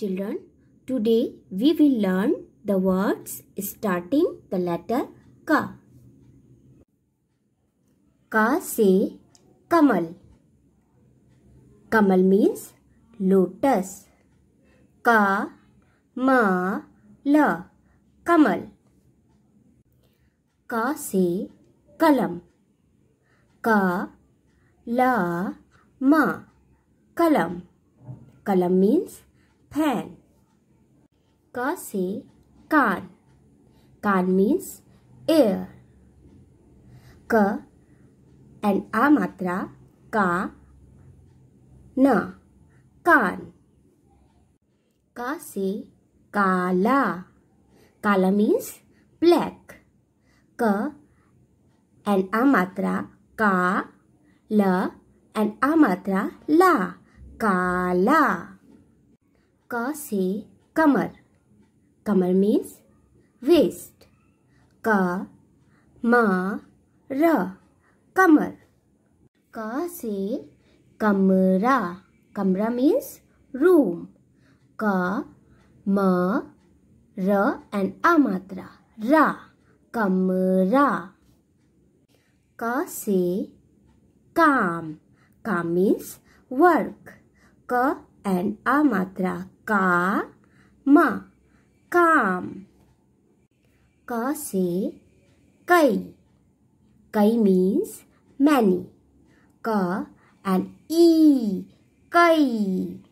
Children, today we will learn the words starting the letter Ka. Ka say Kamal. Kamal means lotus. Ka, ma, la, Kamal. Ka say Kalam. Ka, la, ma, Kalam. Kalam means pan. Ka se, kan. Kan means air. Ka and a matra ka na kan. Ka se, kala. Kala means black. Ka and a matra ka la and a matra la kala का से कमर कमर means waste का मा र कमर का से कमरा कमरा means room का मा र एंड अ मात्रा रा कमरा का से काम काम मीन्स वर्क क and a matra ka ma काम क से कई कई मीन्स मैनी क एंड ई e, कई